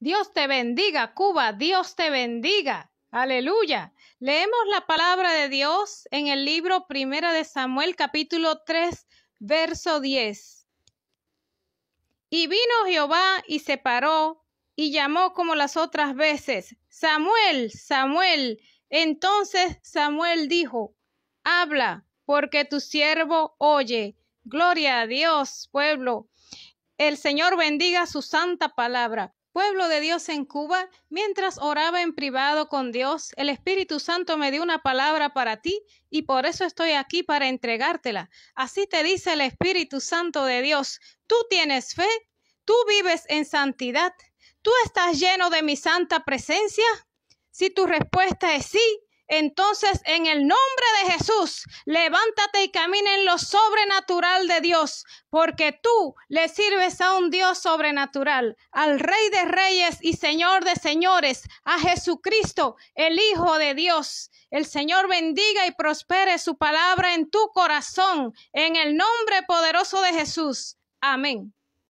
Dios te bendiga, Cuba, Dios te bendiga. Aleluya. Leemos la palabra de Dios en el libro Primera de Samuel, capítulo 3, verso 10. Y vino Jehová y se paró y llamó como las otras veces, Samuel, Samuel. Entonces Samuel dijo, habla, porque tu siervo oye. Gloria a Dios, pueblo. El Señor bendiga su santa palabra. Pueblo de Dios en Cuba, mientras oraba en privado con Dios, el Espíritu Santo me dio una palabra para ti y por eso estoy aquí para entregártela. Así te dice el Espíritu Santo de Dios, tú tienes fe, tú vives en santidad, tú estás lleno de mi santa presencia. Si tu respuesta es sí, entonces, en el nombre de Jesús, levántate y camina en lo sobrenatural de Dios, porque tú le sirves a un Dios sobrenatural, al Rey de Reyes y Señor de Señores, a Jesucristo, el Hijo de Dios. El Señor bendiga y prospere su palabra en tu corazón, en el nombre poderoso de Jesús. Amén.